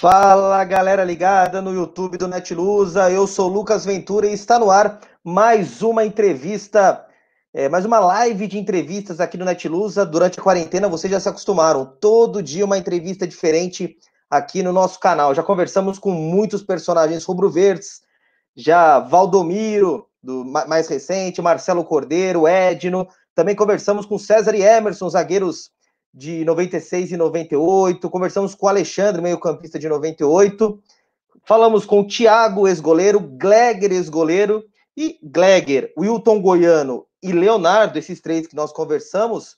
Fala galera ligada no YouTube do Netlusa, eu sou Lucas Ventura e está no ar mais uma entrevista, é, mais uma live de entrevistas aqui no Netlusa. Durante a quarentena vocês já se acostumaram, todo dia uma entrevista diferente aqui no nosso canal. Já conversamos com muitos personagens rubro-verdes, já Valdomiro, do mais recente, Marcelo Cordeiro, Edno, também conversamos com César e Emerson, zagueiros de 96 e 98, conversamos com o Alexandre, meio-campista de 98, falamos com o Thiago, ex-goleiro, Gleger, ex-goleiro, e Gleger, Wilton Goiano e Leonardo, esses três que nós conversamos,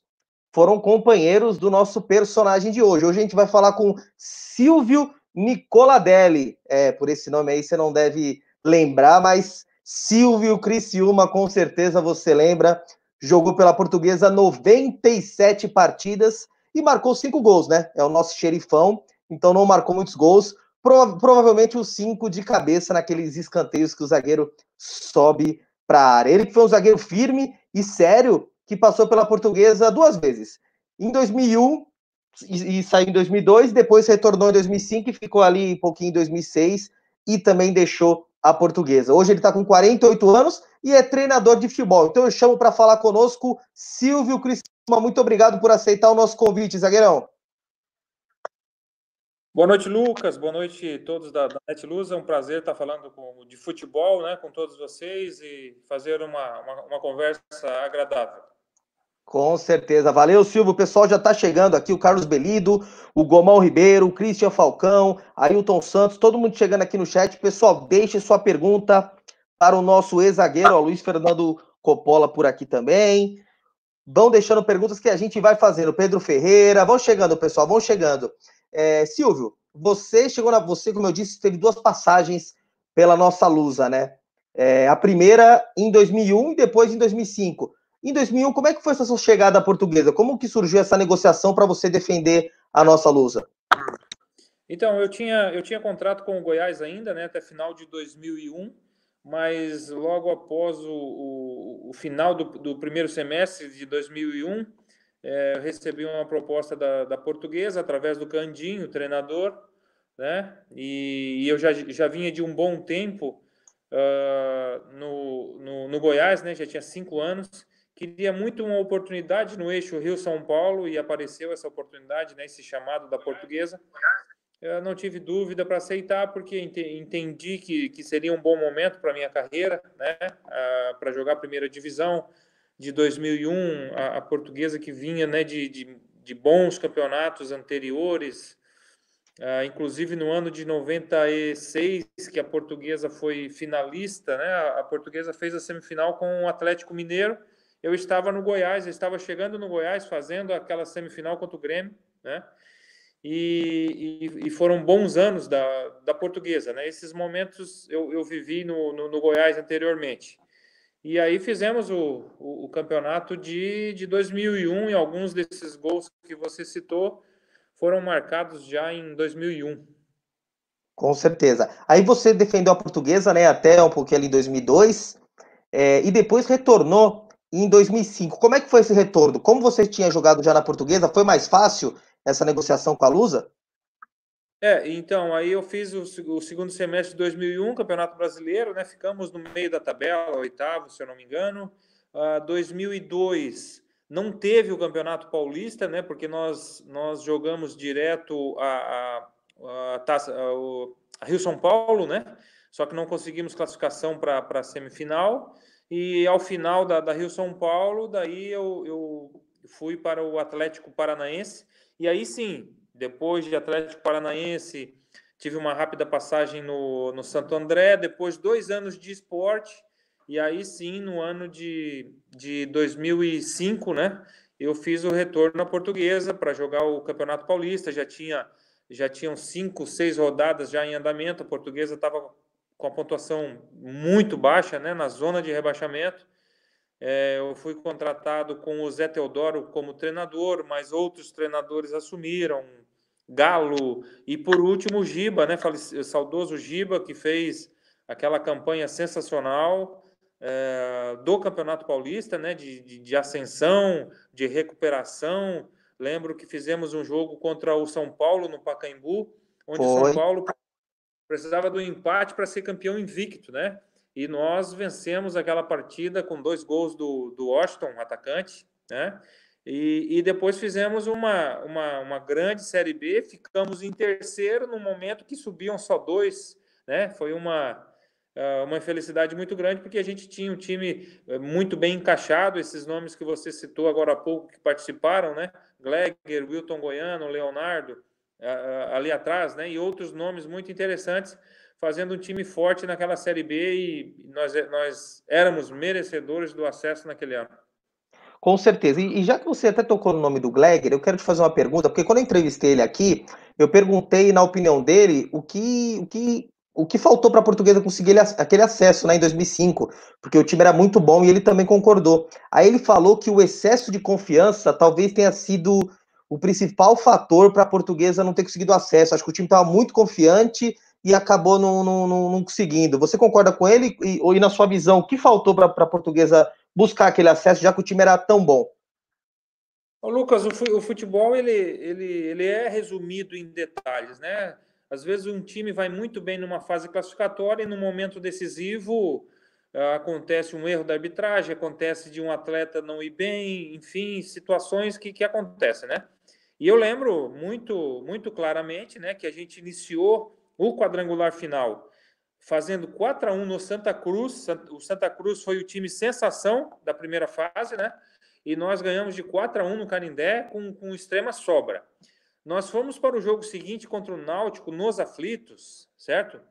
foram companheiros do nosso personagem de hoje. Hoje a gente vai falar com Silvio Nicoladelli. É, por esse nome aí você não deve lembrar, mas Silvio Criciúma, com certeza você lembra. Jogou pela Portuguesa 97 partidas e marcou cinco gols, né? É o nosso xerifão, então não marcou muitos gols. provavelmente os cinco de cabeça naqueles escanteios que o zagueiro sobe para a área. Ele foi um zagueiro firme e sério que passou pela Portuguesa duas vezes. Em 2001 e, e saiu em 2002, depois retornou em 2005 e ficou ali um pouquinho em 2006 e também deixou a portuguesa. Hoje ele está com 48 anos e é treinador de futebol. Então eu chamo para falar conosco Silvio Cristina. Muito obrigado por aceitar o nosso convite, zagueirão. Boa noite, Lucas. Boa noite a todos da, da NetLuz. É um prazer estar falando com, de futebol né, com todos vocês e fazer uma, uma, uma conversa agradável. Com certeza. Valeu, Silvio. O pessoal já está chegando aqui. O Carlos Belido, o Gomão Ribeiro, o Cristian Falcão, Ailton Santos, todo mundo chegando aqui no chat. Pessoal, deixe sua pergunta para o nosso ex-zagueiro, o Luiz Fernando Coppola, por aqui também. Vão deixando perguntas que a gente vai fazendo. Pedro Ferreira, vão chegando, pessoal, vão chegando. É, Silvio, você chegou na. Você, como eu disse, teve duas passagens pela nossa lusa, né? É, a primeira em 2001 e depois em 2005. Em 2001, como é que foi essa sua chegada à portuguesa? Como que surgiu essa negociação para você defender a nossa lusa? Então, eu tinha, eu tinha contrato com o Goiás ainda, né, até final de 2001, mas logo após o, o, o final do, do, primeiro semestre de 2001, é, eh, eu recebi uma proposta da, da portuguesa através do Candinho, treinador, né, e, e eu já, já vinha de um bom tempo uh, no, no, no Goiás, né, já tinha cinco anos, queria muito uma oportunidade no eixo Rio-São Paulo e apareceu essa oportunidade, né, esse chamado da portuguesa. Eu não tive dúvida para aceitar, porque entendi que, que seria um bom momento para minha carreira, né, para jogar a primeira divisão de 2001, a, a portuguesa que vinha né, de, de, de bons campeonatos anteriores, Uh, inclusive no ano de 96, que a portuguesa foi finalista, né? A portuguesa fez a semifinal com o Atlético Mineiro eu estava no Goiás, eu estava chegando no Goiás, fazendo aquela semifinal contra o Grêmio, né? E, e, e foram bons anos da, da portuguesa, né? Esses momentos eu, eu vivi no, no, no Goiás anteriormente. E aí fizemos o, o, o, campeonato de, de 2001 e alguns desses gols que você citou foram marcados já em 2001. Com certeza. Aí você defendeu a portuguesa, né, até um pouquinho ali em 2002, é, e depois retornou em 2005. Como é que foi esse retorno? Como você tinha jogado já na portuguesa, foi mais fácil essa negociação com a Lusa? É, então, aí eu fiz o, o, segundo semestre de 2001, Campeonato Brasileiro, né? Ficamos no meio da tabela, oitavo, se eu não me engano. Uh, ah, 2002 não teve o Campeonato Paulista, né? Porque nós, nós jogamos direto a, a, a, taça, a, o, a Rio São Paulo, né? Só que não conseguimos classificação para a semifinal. E ao final da, da Rio São Paulo, daí eu, eu fui para o Atlético Paranaense. E aí sim, depois de Atlético Paranaense, tive uma rápida passagem no, no Santo André, depois dois anos de esporte. E aí sim, no ano de, de 2005, né, eu fiz o retorno à portuguesa para jogar o Campeonato Paulista. Já tinha já tinham cinco, seis rodadas já em andamento. A portuguesa estava com a pontuação muito baixa, né, na zona de rebaixamento. É, eu fui contratado com o Zé Teodoro como treinador, mas outros treinadores assumiram, Galo e por último o Giba, né, o saudoso Giba que fez aquela campanha sensacional é, do Campeonato Paulista, né, de, de, de ascensão, de recuperação. Lembro que fizemos um jogo contra o São Paulo no Pacaembu, onde o São Paulo precisava do empate para ser campeão invicto, né? E nós vencemos aquela partida com dois gols do, do Washington, atacante, né? E, e depois fizemos uma, uma, uma grande Série B, ficamos em terceiro no momento que subiam só dois, né? Foi uma, ah, uma infelicidade muito grande, porque a gente tinha um time eh, muito bem encaixado, esses nomes que você citou agora há pouco que participaram, né? Glegger, Wilton Goiano, Leonardo, ali atrás, né? E outros nomes muito interessantes, fazendo um time forte naquela Série B e nós, nós éramos merecedores do acesso naquele ano. Com certeza. E, já que você até tocou no nome do Glegger, eu quero te fazer uma pergunta, porque quando eu entrevistei ele aqui, eu perguntei, na opinião dele, o que, o que, o que faltou para a portuguesa conseguir ele, aquele acesso né, em 2005, porque o time era muito bom e ele também concordou. Aí ele falou que o excesso de confiança talvez tenha sido o principal fator para a portuguesa não ter conseguido acesso. Acho que o time estava muito confiante e acabou não, não, não, não, conseguindo. Você concorda com ele? E, e na sua visão, o que faltou para a portuguesa buscar aquele acesso, já que o time era tão bom? Ô, Lucas, o futebol ele, ele, ele é resumido em detalhes, né? Às vezes um time vai muito bem numa fase classificatória e no momento decisivo ah, acontece um erro da arbitragem, acontece de um atleta não ir bem, enfim, situações que, que acontecem, né? E eu lembro muito, muito claramente né, que a gente iniciou o quadrangular final fazendo 4 a 1 no Santa Cruz. O Santa Cruz foi o time sensação da primeira fase, né? E nós ganhamos de 4 a 1 no Canindé com, com extrema sobra. Nós fomos para o jogo seguinte contra o Náutico nos aflitos, certo?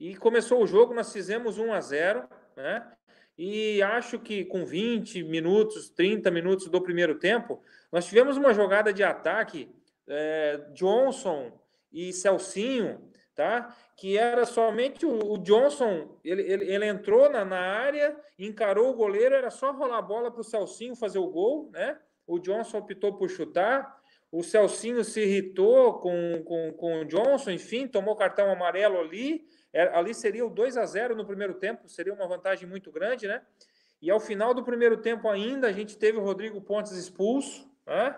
E começou o jogo, nós fizemos 1 a 0, né? E acho que com 20 minutos, 30 minutos do primeiro tempo, nós tivemos uma jogada de ataque, é, Johnson e Celcinho, tá? que era somente o, o Johnson, ele, ele, ele entrou na, na, área, encarou o goleiro, era só rolar a bola para o Celcinho fazer o gol, né? o Johnson optou por chutar, o Celcinho se irritou com, com, com o Johnson, enfim, tomou cartão amarelo ali, é, ali seria o 2 a 0 no primeiro tempo, seria uma vantagem muito grande, né? E ao final do primeiro tempo ainda, a gente teve o Rodrigo Pontes expulso, né?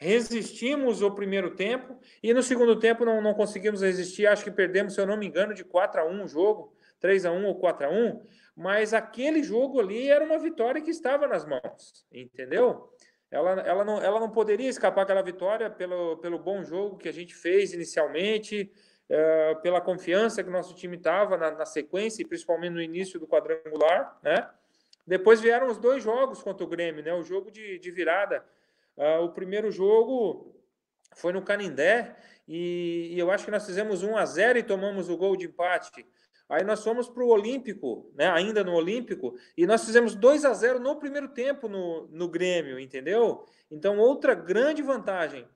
resistimos o primeiro tempo e no segundo tempo não, não conseguimos resistir, acho que perdemos, se eu não me engano, de 4 a 1 o jogo, 3 a 1 ou 4 a 1, mas aquele jogo ali era uma vitória que estava nas mãos, entendeu? Ela, ela, não, ela não poderia escapar aquela vitória pelo, pelo bom jogo que a gente fez inicialmente, é, pela confiança que nosso time estava na, na, sequência, e principalmente no início do quadrangular, né? Depois vieram os dois jogos contra o Grêmio, né? O jogo de, de virada. Ah, o primeiro jogo foi no Canindé e, e, eu acho que nós fizemos 1 a 0 e tomamos o gol de empate. Aí nós fomos para o Olímpico, né? ainda no Olímpico, e nós fizemos 2 a 0 no primeiro tempo no, no Grêmio, entendeu? Então, outra grande vantagem.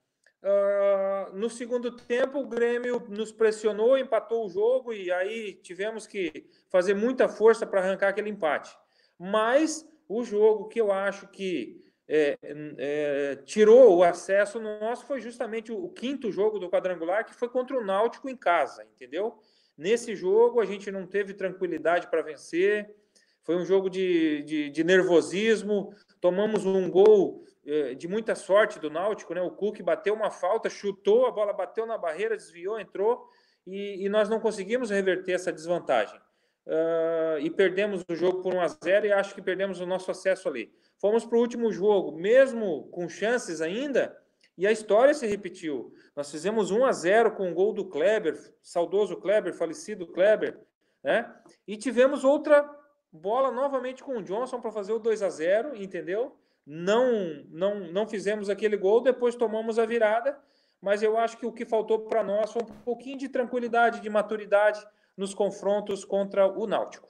Uh, no segundo tempo, o Grêmio nos pressionou, empatou o jogo e aí tivemos que fazer muita força para arrancar aquele empate. Mas o jogo que eu acho que é, é, tirou o acesso nosso foi justamente o, o quinto jogo do quadrangular, que foi contra o Náutico em casa, entendeu? Nesse jogo, a gente não teve tranquilidade para vencer, foi um jogo de, de, de nervosismo, tomamos um gol é, de muita sorte do Náutico, né? O Cook bateu uma falta, chutou, a bola bateu na barreira, desviou, entrou e, e nós não conseguimos reverter essa desvantagem. Uh, e perdemos o jogo por 1 a 0 e acho que perdemos o nosso acesso ali. Fomos para o último jogo, mesmo com chances ainda, e a história se repetiu. Nós fizemos 1 a 0 com o um gol do Kleber, saudoso Kleber, falecido Kleber, né? E tivemos outra bola novamente com o Johnson para fazer o 2 a 0, entendeu? não, não, não fizemos aquele gol, depois tomamos a virada, mas eu acho que o que faltou para nós foi um pouquinho de tranquilidade, de maturidade nos confrontos contra o Náutico.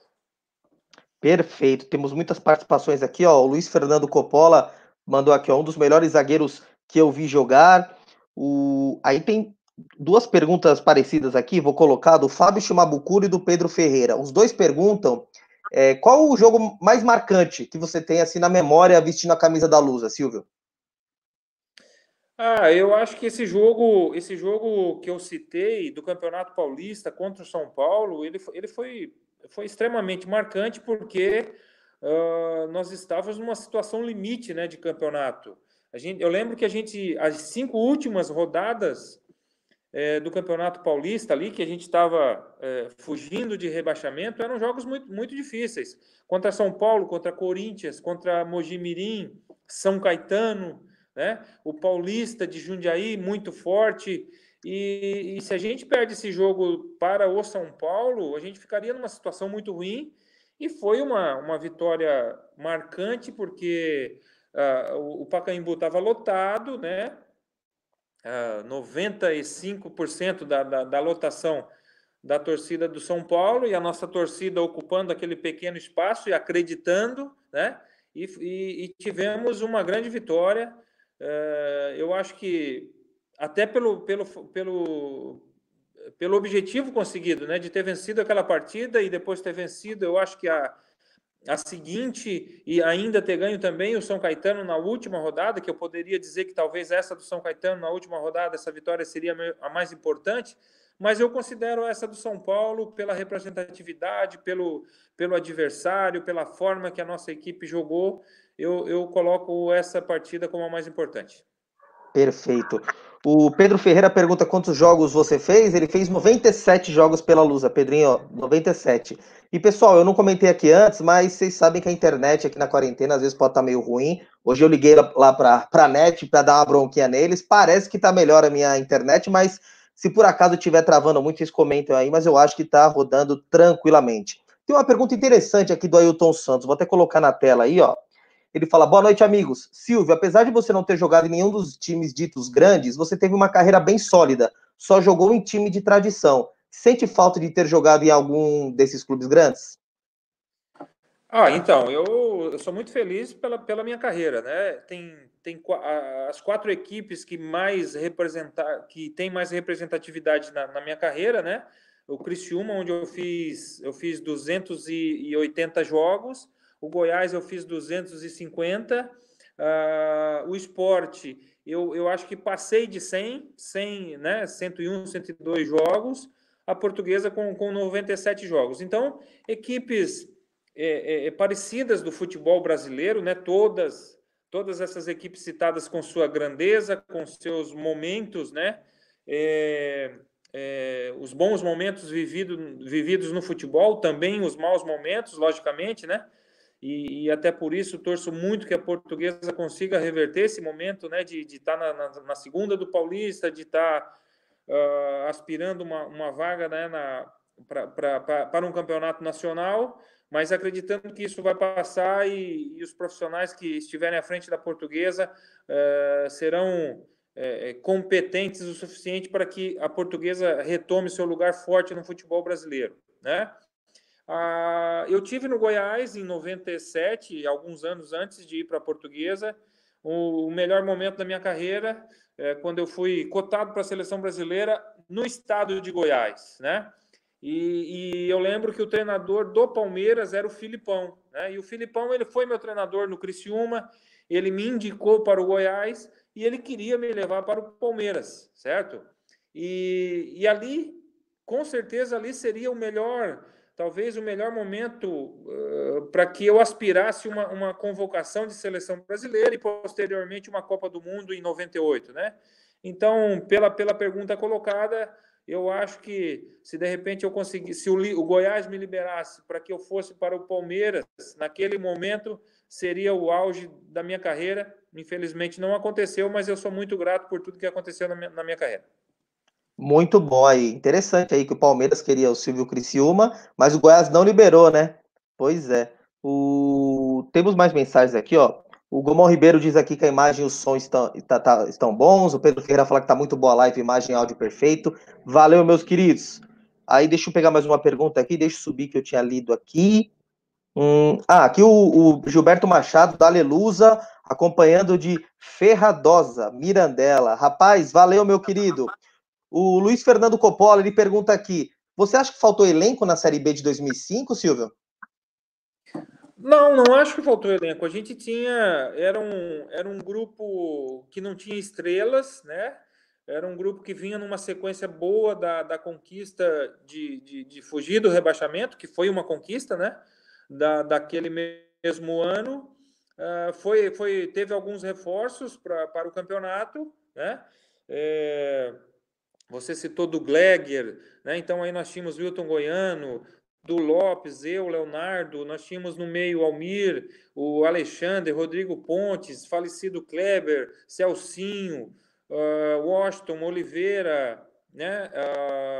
Perfeito, temos muitas participações aqui, ó. O Luiz Fernando Coppola mandou aqui, ó, um dos melhores zagueiros que eu vi jogar. O... Aí tem duas perguntas parecidas aqui, vou colocar, do Fábio Chimabucuro e do Pedro Ferreira. Os dois perguntam é, qual o jogo mais marcante que você tem assim na memória vestindo a camisa da Lusa, Silvio? Ah, eu acho que esse jogo, esse jogo que eu citei do Campeonato Paulista contra o São Paulo, ele, ele foi, foi extremamente marcante porque uh, nós estávamos numa situação limite, né, de campeonato. A gente, eu lembro que a gente as cinco últimas rodadas é, do Campeonato Paulista ali, que a gente estava é, eh, fugindo de rebaixamento, eram jogos muito, muito difíceis. Contra São Paulo, contra Corinthians, contra Mojimirim, São Caetano, né? o Paulista de Jundiaí, muito forte. E, e se a gente perde esse jogo para o São Paulo, a gente ficaria numa situação muito ruim. E foi uma, uma vitória marcante, porque Uh, o Pacaembu estava lotado, né? 95% ah, da, da, da lotação da torcida do São Paulo e a nossa torcida ocupando aquele pequeno espaço e acreditando, né? E, e, e tivemos uma grande vitória. Uh, eu acho que até pelo, pelo, pelo, pelo objetivo conseguido, né? De ter vencido aquela partida e depois ter vencido, eu acho que a, a seguinte e ainda ter ganho também o São Caetano na última rodada, que eu poderia dizer que talvez essa do São Caetano na última rodada, essa vitória seria a mais importante, mas eu considero essa do São Paulo pela representatividade, pelo, pelo adversário, pela forma que a nossa equipe jogou, eu, eu coloco essa partida como a mais importante. Perfeito. O Pedro Ferreira pergunta quantos jogos você fez. Ele fez 97 jogos pela Lusa, Pedrinho, 97. E pessoal, eu não comentei aqui antes, mas vocês sabem que a internet aqui na quarentena às vezes pode estar tá meio ruim. Hoje eu liguei lá para a net para dar uma bronquinha neles. Parece que está melhor a minha internet, mas se por acaso estiver travando muito, vocês comentem aí, mas eu acho que está rodando tranquilamente. Tem uma pergunta interessante aqui do Ailton Santos, vou até colocar na tela aí, ó. Ele fala: Boa noite, amigos. Silvio, apesar de você não ter jogado em nenhum dos times ditos grandes, você teve uma carreira bem sólida. Só jogou em time de tradição. Sente falta de ter jogado em algum desses clubes grandes? Ah, então, eu, eu sou muito feliz pela, pela minha carreira, né? Tem, tem as quatro equipes que mais representar, que tem mais representatividade na, na minha carreira, né? O Criciúma, onde eu fiz, eu fiz 280 jogos, o Goiás eu fiz 250. Uh, ah, o esporte, eu, eu acho que passei de 100, 100 né, 101, 102 jogos. A portuguesa com, com 97 jogos. Então, equipes é, é, é, parecidas do futebol brasileiro, né? Todas, todas essas equipes citadas com sua grandeza, com seus momentos, né? É, é os bons momentos vivido, vividos no futebol, também os maus momentos, logicamente, né? E, e, até por isso torço muito que a portuguesa consiga reverter esse momento né, de estar tá na, na, na, segunda do Paulista, de estar tá, uh, aspirando uma, uma vaga né, para um campeonato nacional, mas acreditando que isso vai passar e, e os profissionais que estiverem à frente da portuguesa uh, serão eh, eh, competentes o suficiente para que a portuguesa retome seu lugar forte no futebol brasileiro. Né? Ah, eu tive no Goiás em 97, alguns anos antes de ir para a Portuguesa, o, melhor momento da minha carreira, é, quando eu fui cotado para a seleção brasileira no estado de Goiás, né? E, e, eu lembro que o treinador do Palmeiras era o Filipão, né? E o Filipão ele foi meu treinador no Criciúma, ele me indicou para o Goiás e ele queria me levar para o Palmeiras, certo? E, e ali, com certeza, ali seria o melhor talvez o melhor momento uh, para que eu aspirasse uma, uma convocação de seleção brasileira e posteriormente uma Copa do Mundo em 98, né? Então, pela, pela pergunta colocada, eu acho que se de repente eu conseguisse se o, o Goiás me liberasse para que eu fosse para o Palmeiras, naquele momento seria o auge da minha carreira. Infelizmente não aconteceu, mas eu sou muito grato por tudo que aconteceu na minha, na minha carreira. Muito bom aí. Interessante aí que o Palmeiras queria o Silvio Criciúma, mas o Goiás não liberou, né? Pois é. O... Temos mais mensagens aqui, ó. O Gomão Ribeiro diz aqui que a imagem e o som estão, tá, tá, estão bons. O Pedro Ferreira fala que tá muito boa a live, imagem e áudio perfeito. Valeu, meus queridos. Aí deixa eu pegar mais uma pergunta aqui, deixa eu subir que eu tinha lido aqui. Hum, ah, aqui o, o Gilberto Machado, da Aleluza, acompanhando de Ferradosa, Mirandela. Rapaz, valeu, meu querido. O Luiz Fernando Coppola, ele pergunta aqui, você acha que faltou elenco na Série B de 2005, Silvio? Não, não acho que faltou elenco. A gente tinha, era um, era um grupo que não tinha estrelas, né? Era um grupo que vinha numa sequência boa da, da conquista de, de, de fugir do rebaixamento, que foi uma conquista, né? Da, daquele mesmo ano. Uh, foi, foi, teve alguns reforços pra, para o campeonato, né? É, você citou do Glegger, né? então aí nós tínhamos Wilton Goiano, do Lopes, eu, Leonardo, nós tínhamos no meio o Almir, o Alexandre, Rodrigo Pontes, falecido Kleber, Celcinho, uh, Washington, Oliveira, né?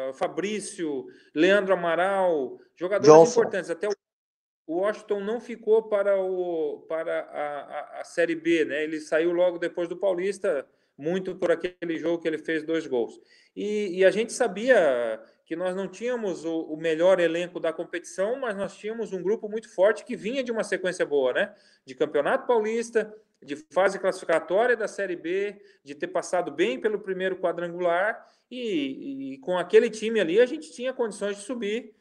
Uh, Fabrício, Leandro Amaral, jogadores Johnson. importantes. Até o Washington não ficou para, o, para a, a, a Série B, né? ele saiu logo depois do Paulista muito por aquele jogo que ele fez dois gols. E, e a gente sabia que nós não tínhamos o, o, melhor elenco da competição, mas nós tínhamos um grupo muito forte que vinha de uma sequência boa, né? De Campeonato Paulista, de fase classificatória da Série B, de ter passado bem pelo primeiro quadrangular, e, e com aquele time ali a gente tinha condições de subir.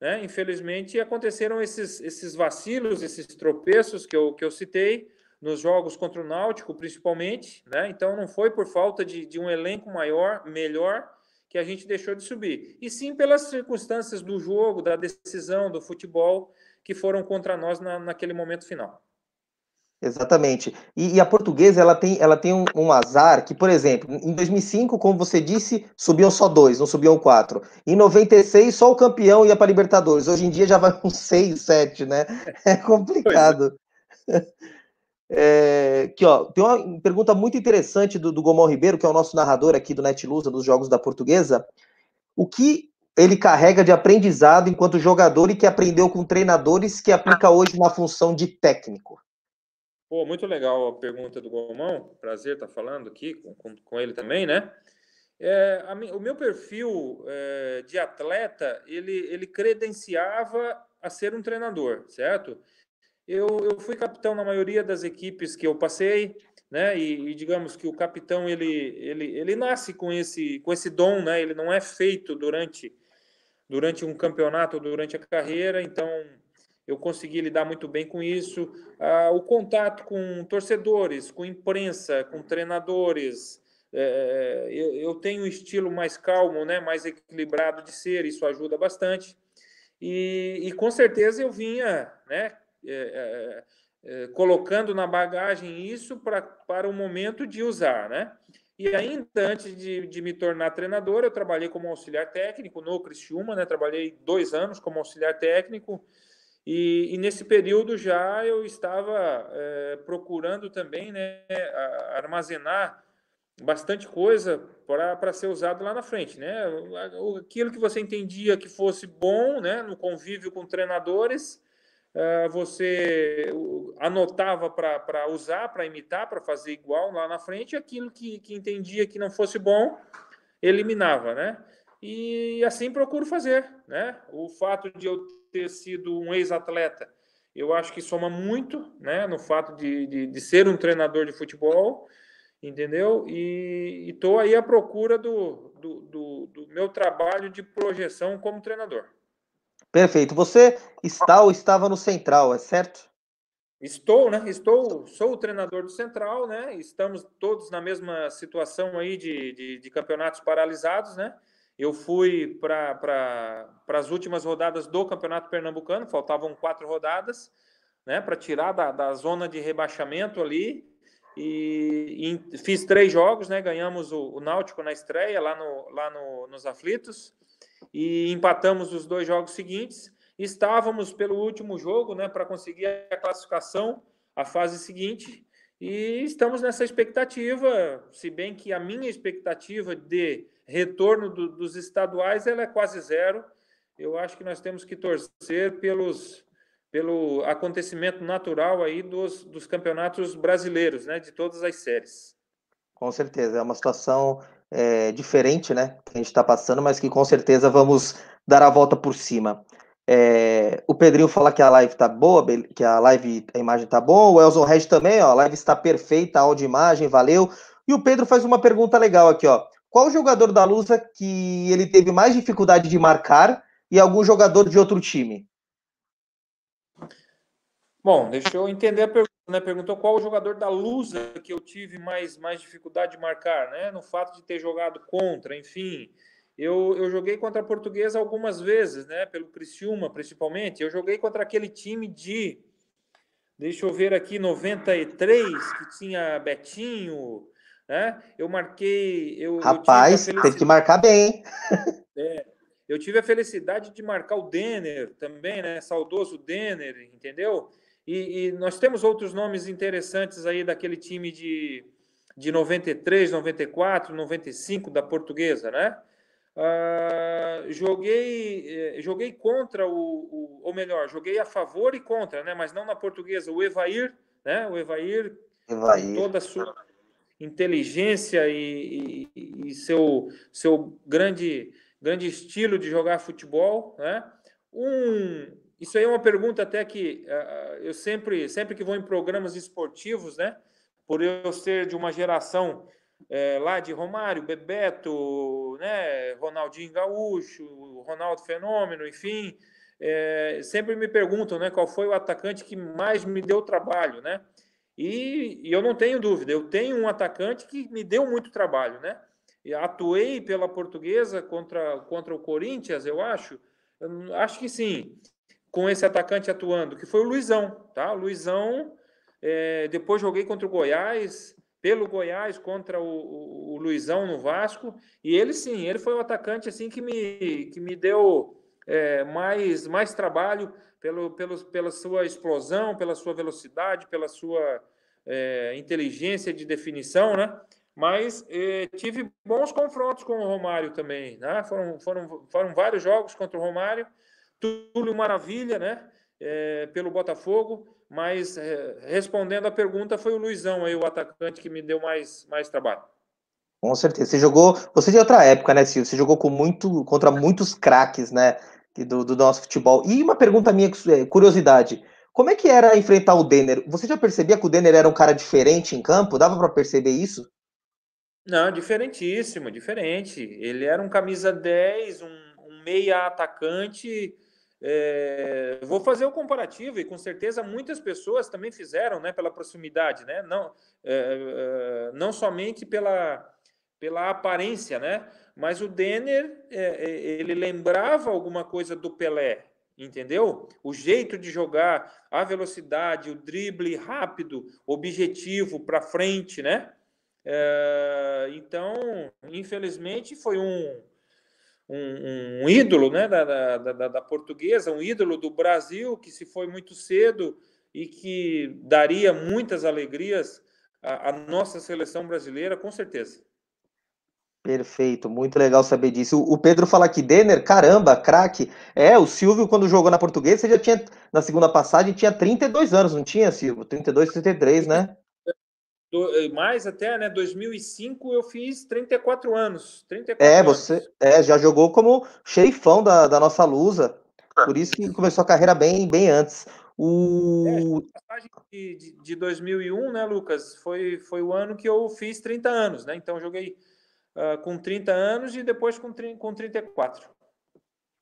Né? Infelizmente aconteceram esses, esses vacilos, esses tropeços que eu, que eu citei, nos jogos contra o Náutico, principalmente, né? Então não foi por falta de, de um elenco maior, melhor, que a gente deixou de subir. E sim pelas circunstâncias do jogo, da decisão, do futebol que foram contra nós na, naquele momento final. Exatamente. E, e, a portuguesa ela tem, ela tem um, um, azar que, por exemplo, em 2005, como você disse, subiam só dois, não subiam quatro. Em 96, só o campeão ia para Libertadores. Hoje em dia já vai com seis, sete, né? É, é. complicado. É, ó, tem uma pergunta muito interessante do, do Gomão Ribeiro, que é o nosso narrador aqui do Netlusa, dos Jogos da Portuguesa. O que ele carrega de aprendizado enquanto jogador e que aprendeu com treinadores que aplica hoje na função de técnico? Pô, muito legal a pergunta do Gomão. Prazer estar tá falando aqui com, com, com ele também, né? É, a, o meu perfil é, de atleta, ele, ele credenciava a ser um treinador, certo? Certo? eu, eu fui capitão na maioria das equipes que eu passei, né? E, e, digamos que o capitão ele, ele, ele nasce com esse, com esse dom, né? Ele não é feito durante durante um campeonato, durante a carreira. Então eu consegui lidar muito bem com isso. Ah, o contato com torcedores, com imprensa, com treinadores. É, é, eu, eu, tenho um estilo mais calmo, né? Mais equilibrado de ser. Isso ajuda bastante. E, e com certeza eu vinha, né? É, é, é, colocando na bagagem isso pra, para o momento de usar, né? E ainda antes de, de, me tornar treinador, eu trabalhei como auxiliar técnico no Criciúma, né? Trabalhei dois anos como auxiliar técnico e, e nesse período já eu estava é, procurando também, né, armazenar bastante coisa para ser usado lá na frente, né? Aquilo que você entendia que fosse bom, né, no convívio com treinadores, ah, você anotava para usar, para imitar, para fazer igual lá na frente, aquilo que, que entendia que não fosse bom, eliminava, né? E assim procuro fazer, né? O fato de eu ter sido um ex-atleta, eu acho que soma muito, né? No fato de, de, de ser um treinador de futebol, entendeu? E estou aí à procura do, do, do, do meu trabalho de projeção como treinador. Perfeito. Você está ou estava no Central, é certo? Estou, né? Estou, sou o treinador do Central, né? Estamos todos na mesma situação aí de, de, de campeonatos paralisados, né? Eu fui para pra, as últimas rodadas do Campeonato Pernambucano, faltavam quatro rodadas, né? Para tirar da, da zona de rebaixamento ali. E, e fiz três jogos, né? Ganhamos o, o, Náutico na estreia, lá, no, lá no, nos Aflitos e empatamos os dois jogos seguintes. Estávamos pelo último jogo, né, para conseguir a classificação, a fase seguinte, e estamos nessa expectativa, se bem que a minha expectativa de retorno do, dos estaduais ela é quase zero. Eu acho que nós temos que torcer pelos, pelo acontecimento natural aí dos, dos campeonatos brasileiros, né, de todas as séries. Com certeza, é uma situação é, diferente, né? Que a gente está passando, mas que com certeza vamos dar a volta por cima. É, o Pedrinho fala que a live tá boa, que a live, a imagem tá boa. O Elson Red também, ó, a live está perfeita, áudio e imagem, valeu. E o Pedro faz uma pergunta legal aqui, ó. Qual jogador da Lusa que ele teve mais dificuldade de marcar e algum jogador de outro time? Bom, deixa eu entender a pergunta né, perguntou qual o jogador da Lusa que eu tive mais, mais dificuldade de marcar, né? No fato de ter jogado contra, enfim. Eu, eu joguei contra a Portuguesa algumas vezes, né? Pelo Criciúma, principalmente. Eu joguei contra aquele time de... Deixa eu ver aqui, 93, que tinha Betinho, né? Eu marquei... Eu, Rapaz, eu teve que marcar bem, É, eu tive a felicidade de marcar o Denner também, né? Saudoso Denner, entendeu? E, e, nós temos outros nomes interessantes aí daquele time de, de 93, 94, 95 da portuguesa, né? Uh, joguei, eh, joguei contra o, o, ou melhor, joguei a favor e contra, né? Mas não na portuguesa. O Evair, né? O Evair, Evair. toda a sua inteligência e, e, e seu, seu grande, grande estilo de jogar futebol, né? Um, isso aí é uma pergunta até que uh, eu sempre, sempre que vou em programas esportivos, né? Por eu ser de uma geração é, lá de Romário, Bebeto, né, Ronaldinho Gaúcho, Ronaldo Fenômeno, enfim, é, sempre me perguntam, né, qual foi o atacante que mais me deu trabalho, né? E, e, eu não tenho dúvida, eu tenho um atacante que me deu muito trabalho, né? Atuei pela portuguesa contra, contra o Corinthians, eu acho, acho que sim com esse atacante atuando, que foi o Luizão, tá? O Luizão, é, depois joguei contra o Goiás, pelo Goiás, contra o, o, o, Luizão no Vasco, e ele sim, ele foi o atacante assim que me, que me deu é, mais, mais trabalho pelo, pelo, pela sua explosão, pela sua velocidade, pela sua é, inteligência de definição, né? Mas é, tive bons confrontos com o Romário também, né? Foram, foram, foram vários jogos contra o Romário, Túlio Maravilha, né? É, pelo Botafogo, mas é, respondendo a pergunta foi o Luizão aí, o atacante que me deu mais, mais trabalho. Com certeza. Você jogou, você é de outra época, né, Silvio? Você jogou com muito, contra muitos craques, né, do, do nosso futebol. E uma pergunta minha, é curiosidade. Como é que era enfrentar o Denner? Você já percebia que o Denner era um cara diferente em campo? Dava para perceber isso? Não, diferentíssimo, diferente. Ele era um camisa 10, um, um meia atacante, é, vou fazer o um comparativo e com certeza muitas pessoas também fizeram, né, pela proximidade, né, não, é, é não somente pela, pela aparência, né, mas o Denner é, é, ele lembrava alguma coisa do Pelé, entendeu? O jeito de jogar, a velocidade, o drible rápido, objetivo para frente, né? É, então, infelizmente, foi um um, um ídolo né, da, da, da, portuguesa, um ídolo do Brasil que se foi muito cedo e que daria muitas alegrias à, à nossa seleção brasileira, com certeza. Perfeito, muito legal saber disso. O Pedro fala que Denner, caramba, craque. É, o Silvio, quando jogou na portuguesa, já tinha, na segunda passagem, tinha 32 anos, não tinha, Silvio? 32, 33, né? do, eh, mais até, né? 2005 eu fiz 34 anos. 34 é, anos. você é, já jogou como xerifão da, da nossa Lusa. É. Por isso que começou a carreira bem, bem antes. O... É, de, de, de 2001, né, Lucas? Foi, foi o ano que eu fiz 30 anos, né? Então joguei uh, com 30 anos e depois com, com 34.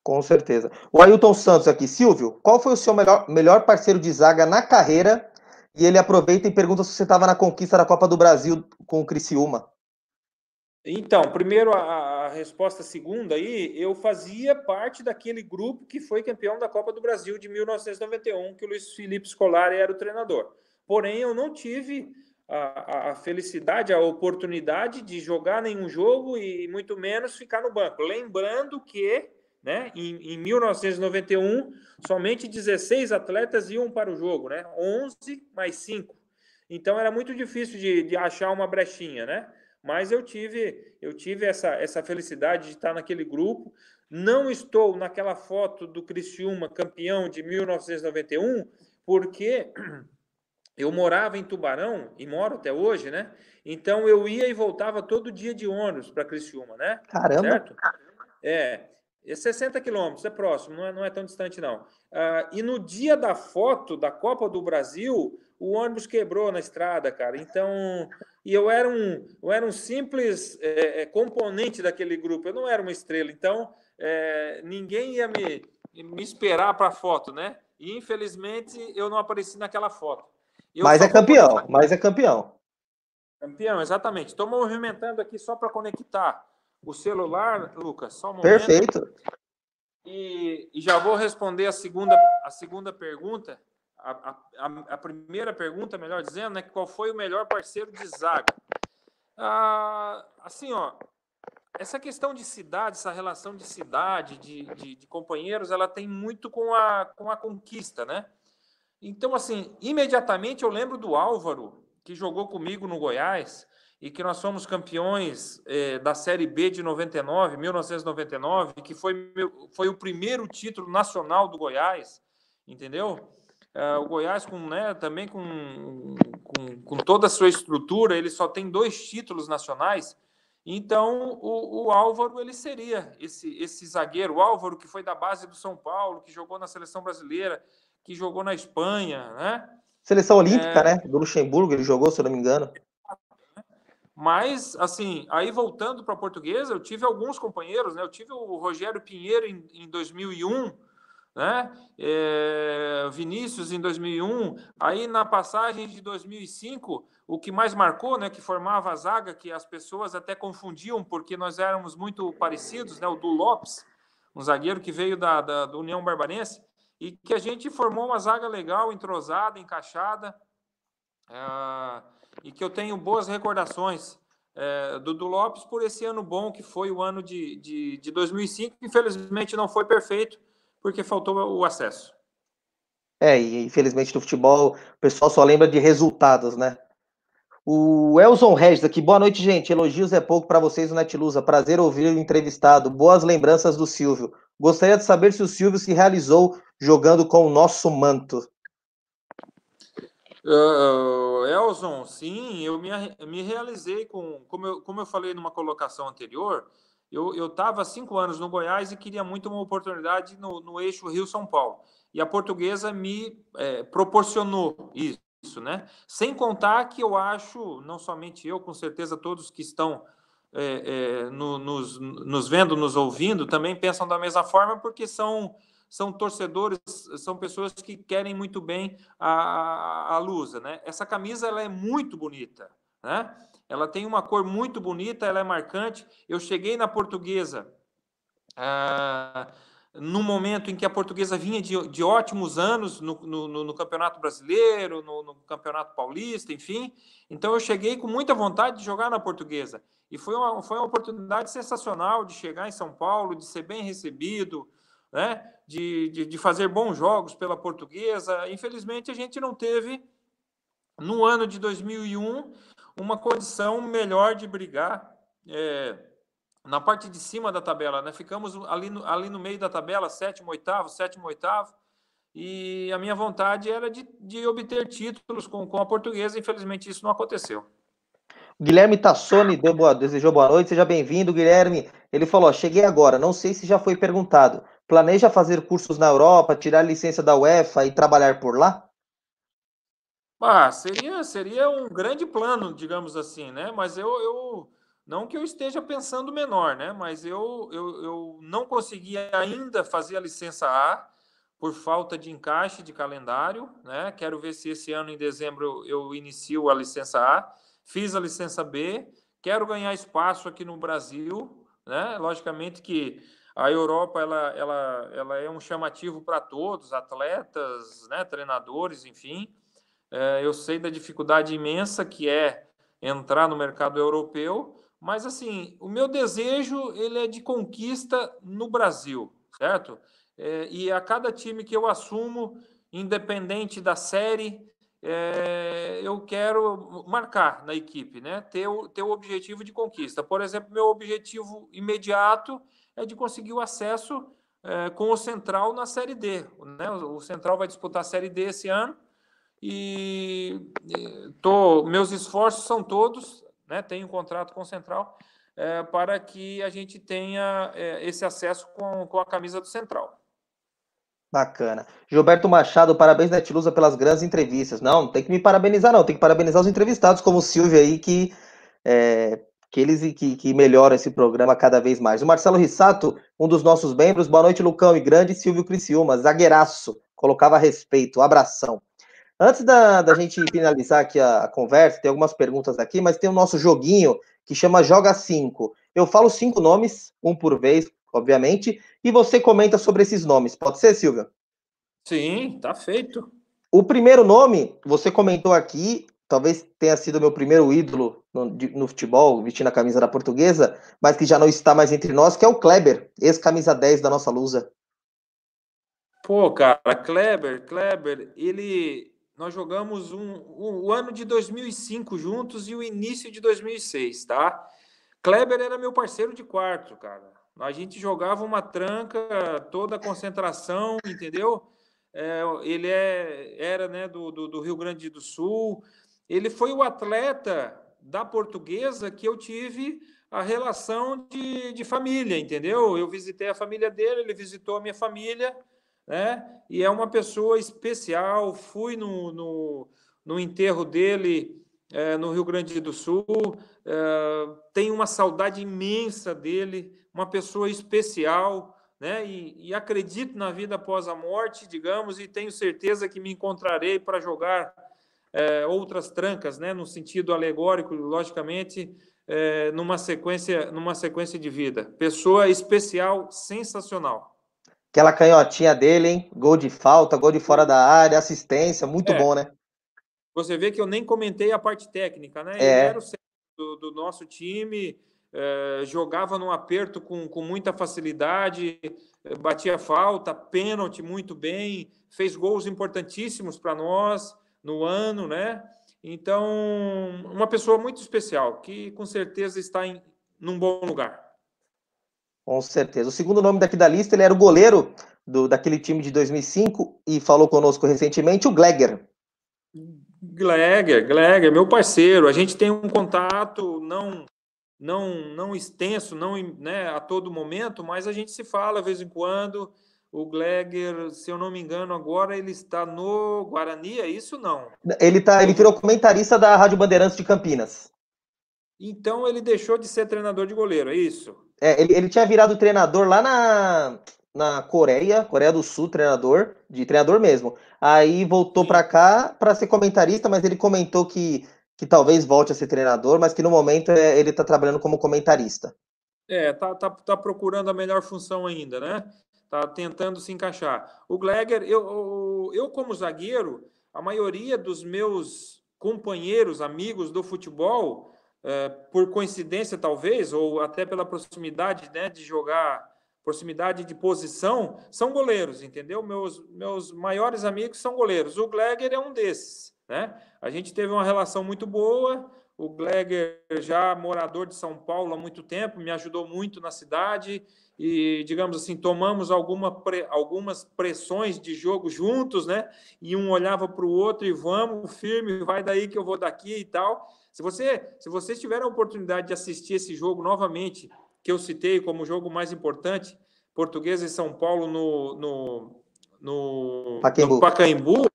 Com certeza. O Ailton Santos aqui, Silvio, qual foi o seu melhor, melhor parceiro de zaga na carreira e ele aproveita e pergunta se você estava na conquista da Copa do Brasil com o Criciúma. Então, primeiro a, a, resposta segunda aí, eu fazia parte daquele grupo que foi campeão da Copa do Brasil de 1991, que o Luiz Felipe Scolari era o treinador. Porém, eu não tive a, a, felicidade, a oportunidade de jogar nenhum jogo e muito menos ficar no banco. Lembrando que né? Em, em 1991, somente 16 atletas iam para o jogo, né? 11 mais 5. Então era muito difícil de, de achar uma brechinha, né? Mas eu tive, eu tive essa, essa felicidade de estar naquele grupo. Não estou naquela foto do Criciúma campeão de 1991, porque eu morava em Tubarão e moro até hoje, né? Então eu ia e voltava todo dia de ônibus para Criciúma, né? Caramba! Certo? É. É 60 quilômetros, é próximo, não é, não é tão distante não. Ah, e no dia da foto da Copa do Brasil, o ônibus quebrou na estrada, cara. Então, e eu era um, eu era um simples é, é componente daquele grupo, eu não era uma estrela. Então, é, ninguém ia me, me esperar para a foto, né? E infelizmente eu não apareci naquela foto. Eu mas é campeão, mas é campeão. Campeão, exatamente. Estou movimentando aqui só para conectar o celular, Lucas, só um momento. Perfeito. E, e já vou responder a segunda, a segunda pergunta, a, a, a, primeira pergunta, melhor dizendo, né? Qual foi o melhor parceiro de zaga? Ah, assim, ó, essa questão de cidade, essa relação de cidade, de, de, de, companheiros, ela tem muito com a, com a conquista, né? Então, assim, imediatamente eu lembro do Álvaro, que jogou comigo no Goiás, e que nós fomos campeões eh, da Série B de 99, 1999, que foi, meu, foi o primeiro título nacional do Goiás, entendeu? Eh, o Goiás com, né, também com, com, com, toda a sua estrutura, ele só tem dois títulos nacionais, então o, o Álvaro ele seria esse, esse zagueiro, o Álvaro que foi da base do São Paulo, que jogou na Seleção Brasileira, que jogou na Espanha, né? Seleção Olímpica, é... né? Do Luxemburgo, ele jogou, se eu não me engano. Mas, assim, aí voltando para a portuguesa, eu tive alguns companheiros, né? Eu tive o Rogério Pinheiro em, em 2001, né? É, Vinícius em 2001. Aí, na passagem de 2005, o que mais marcou, né? Que formava a zaga, que as pessoas até confundiam, porque nós éramos muito parecidos, né? O do Lopes, um zagueiro que veio da, da, União Barbarense, e que a gente formou uma zaga legal, entrosada, encaixada. É e que eu tenho boas recordações é, do, do Lopes por esse ano bom que foi o ano de, de, de 2005. Infelizmente não foi perfeito, porque faltou o acesso. É, e infelizmente no futebol o pessoal só lembra de resultados, né? O Elson Regis aqui, boa noite, gente. Elogios é pouco para vocês do Netlusa. Prazer ouvir o entrevistado. Boas lembranças do Silvio. Gostaria de saber se o Silvio se realizou jogando com o nosso manto. Uh, Elson, sim, eu me, me realizei com, como eu, como eu falei numa colocação anterior, eu estava há cinco anos no Goiás e queria muito uma oportunidade no, no eixo Rio-São Paulo. E a portuguesa me é, proporcionou isso, né? Sem contar que eu acho, não somente eu, com certeza todos que estão é, é, no, nos, nos vendo, nos ouvindo, também pensam da mesma forma, porque são são torcedores, são pessoas que querem muito bem a, a, a Lusa, né? Essa camisa ela é muito bonita, né? Ela tem uma cor muito bonita, ela é marcante. Eu cheguei na Portuguesa ah, num momento em que a Portuguesa vinha de, de ótimos anos no, no, no Campeonato Brasileiro, no, no Campeonato Paulista, enfim. Então eu cheguei com muita vontade de jogar na Portuguesa. E foi uma, foi uma oportunidade sensacional de chegar em São Paulo, de ser bem recebido, né? De, de, de, fazer bons jogos pela portuguesa. Infelizmente, a gente não teve, no ano de 2001, uma condição melhor de brigar é, na parte de cima da tabela. Né? Ficamos ali no, ali no meio da tabela, sétimo, oitavo, sétimo, oitavo. E a minha vontade era de, de obter títulos com, com a portuguesa. Infelizmente, isso não aconteceu. Guilherme Tassoni boa, desejou boa noite, seja bem-vindo, Guilherme. Ele falou: ó, cheguei agora, não sei se já foi perguntado, Planeja fazer cursos na Europa, tirar licença da UEFA e trabalhar por lá? Ah, seria, seria um grande plano, digamos assim, né? Mas eu, eu não que eu esteja pensando menor, né? Mas eu, eu, eu não consegui ainda fazer a licença A por falta de encaixe de calendário, né? Quero ver se esse ano, em dezembro, eu inicio a licença A. Fiz a licença B. Quero ganhar espaço aqui no Brasil, né? Logicamente que a Europa ela, ela, ela é um chamativo para todos, atletas, né, treinadores, enfim. É, eu sei da dificuldade imensa que é entrar no mercado europeu, mas assim, o meu desejo ele é de conquista no Brasil, certo? É, e a cada time que eu assumo, independente da série, é, eu quero marcar na equipe, né? Ter o, ter o objetivo de conquista. Por exemplo, meu objetivo imediato é de conseguir o acesso é, com o Central na Série D. Né? O Central vai disputar a Série D esse ano e tô, meus esforços são todos, né? tenho um contrato com o Central, é, para que a gente tenha é, esse acesso com, com a camisa do Central. Bacana. Gilberto Machado, parabéns Netilusa pelas grandes entrevistas. Não, não tem que me parabenizar, não. Tem que parabenizar os entrevistados, como o Silvio aí, que é, que eles que, que melhoram esse programa cada vez mais. O Marcelo Rissato, um dos nossos membros, boa noite, Lucão e grande Silvio Criciúma, zagueiraço, colocava respeito, abração. Antes da, da gente finalizar aqui a, a, conversa, tem algumas perguntas aqui, mas tem o nosso joguinho que chama Joga 5. Eu falo cinco nomes, um por vez, obviamente, e você comenta sobre esses nomes. Pode ser, Silvio? Sim, tá feito. O primeiro nome, você comentou aqui, talvez tenha sido meu primeiro ídolo no, de, no, futebol, vestindo a camisa da portuguesa, mas que já não está mais entre nós, que é o Kleber, ex-camisa 10 da nossa Lusa. Pô, cara, Kleber, Kleber, ele. Nós jogamos um, um, o ano de 2005 juntos e o início de 2006, tá? Kleber era meu parceiro de quarto, cara. A gente jogava uma tranca, toda a concentração, entendeu? É, ele é, era né, do, do, do Rio Grande do Sul, ele foi o atleta da portuguesa que eu tive a relação de, de família, entendeu? Eu visitei a família dele, ele visitou a minha família, né? E é uma pessoa especial. Fui no, no, no enterro dele é, no Rio Grande do Sul, é, tenho uma saudade imensa dele, uma pessoa especial, né? E, e, acredito na vida após a morte, digamos, e tenho certeza que me encontrarei para jogar é, outras trancas, né, no sentido alegórico, logicamente, é, numa sequência numa sequência de vida. Pessoa especial, sensacional. Aquela canhotinha dele, hein? Gol de falta, gol de fora da área, assistência, muito é. bom, né? Você vê que eu nem comentei a parte técnica, né? Ele é. era o centro do, do nosso time, é, jogava num aperto com, com muita facilidade, é, batia falta, pênalti muito bem, fez gols importantíssimos para nós no ano, né? Então, uma pessoa muito especial, que com certeza está em num bom lugar. Com certeza. O segundo nome daqui da lista, ele era o goleiro do, daquele time de 2005 e falou conosco recentemente, o Gleger. Gleger, Gleger, meu parceiro. A gente tem um contato não não não extenso, não né, a todo momento, mas a gente se fala de vez em quando. O Gleger, se eu não me engano, agora ele está no Guarani, é isso não? Ele tá, ele virou comentarista da Rádio Bandeirantes de Campinas. Então ele deixou de ser treinador de goleiro, é isso? É, ele, ele tinha virado treinador lá na, na Coreia, Coreia do Sul, treinador, de treinador mesmo. Aí voltou para cá para ser comentarista, mas ele comentou que, que talvez volte a ser treinador, mas que no momento é, ele está trabalhando como comentarista. É, tá, tá, tá procurando a melhor função ainda, né? Está tentando se encaixar. O Gleger, eu, eu como zagueiro, a maioria dos meus companheiros, amigos do futebol, é, por coincidência talvez, ou até pela proximidade né, de jogar, proximidade de posição, são goleiros, entendeu? Meus, meus maiores amigos são goleiros. O Gleger é um desses. Né? A gente teve uma relação muito boa. O Gleger, já morador de São Paulo há muito tempo, me ajudou muito na cidade e, digamos assim, tomamos alguma pre, algumas pressões de jogo juntos, né? E um olhava para o outro e vamos firme, vai daí que eu vou daqui e tal. Se você, se vocês tiverem a oportunidade de assistir esse jogo novamente, que eu citei como o jogo mais importante, Portuguesa e São Paulo no, no, no Pacaembu. no Pacaembu,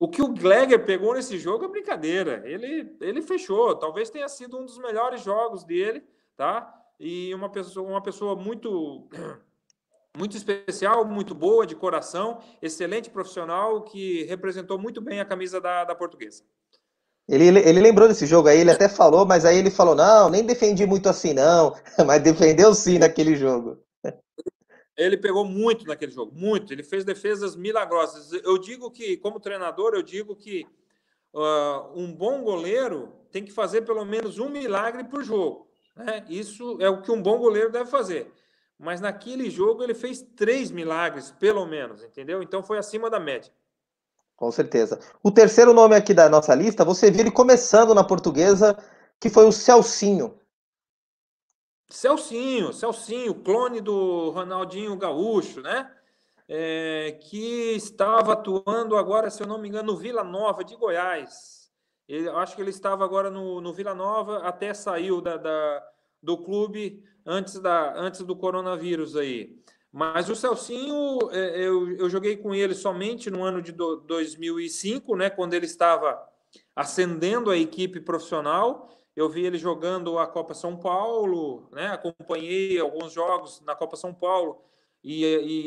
o que o Gleger pegou nesse jogo é brincadeira. Ele, ele fechou. Talvez tenha sido um dos melhores jogos dele, tá? e uma pessoa, uma pessoa muito muito especial, muito boa, de coração, excelente profissional que representou muito bem a camisa da, da portuguesa. Ele, ele lembrou desse jogo aí, ele até falou, mas aí ele falou: não, nem defendi muito assim, não, mas defendeu sim naquele jogo. Ele pegou muito naquele jogo, muito. Ele fez defesas milagrosas. Eu digo que, como treinador, eu digo que uh, um bom goleiro tem que fazer pelo menos um milagre por jogo. Né? Isso é o que um bom goleiro deve fazer. Mas naquele jogo ele fez três milagres, pelo menos, entendeu? Então foi acima da média. Com certeza. O terceiro nome aqui da nossa lista, você viu ele começando na portuguesa, que foi o Celcinho. Celcinho, Celcinho, clone do Ronaldinho Gaúcho, né? É, que estava atuando agora, se eu não me engano, no Vila Nova de Goiás. Ele, acho que ele estava agora no, no Vila Nova, até saiu da, da, do clube antes, da, antes do coronavírus aí. Mas o Celcinho, é, eu, eu joguei com ele somente no ano de 2005, né, quando ele estava ascendendo a equipe profissional. Eu vi ele jogando a Copa São Paulo, né, acompanhei alguns jogos na Copa São Paulo e,